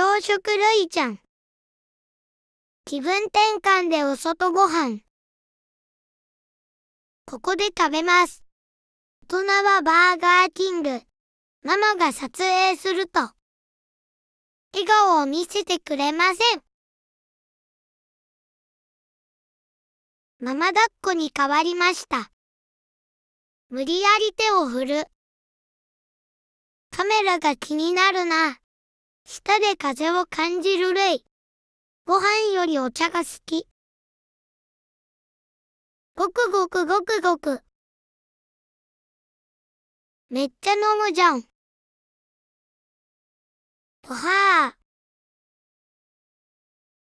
朝食るいちゃん。気分転換でお外ご飯。ここで食べます。大人はバーガーキング。ママが撮影すると、笑顔を見せてくれません。ママ抱っこに変わりました。無理やり手を振る。カメラが気になるな。舌で風を感じる類。ご飯よりお茶が好き。ごくごくごくごく。めっちゃ飲むじゃん。ぽはー。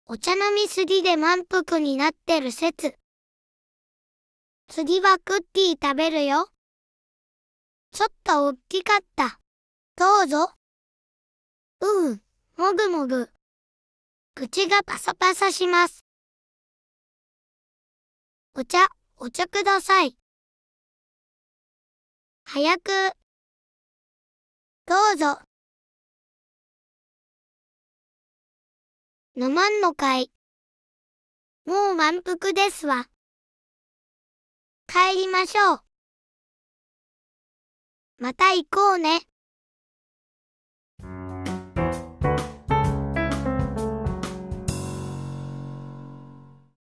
お茶飲みすぎで満腹になってる説。次はクッキー食べるよ。ちょっとおっきかった。どうぞ。うん、もぐもぐ。口がパサパサします。お茶、お茶ください。早く。どうぞ。飲まんのかい。もう満腹ですわ。帰りましょう。また行こうね。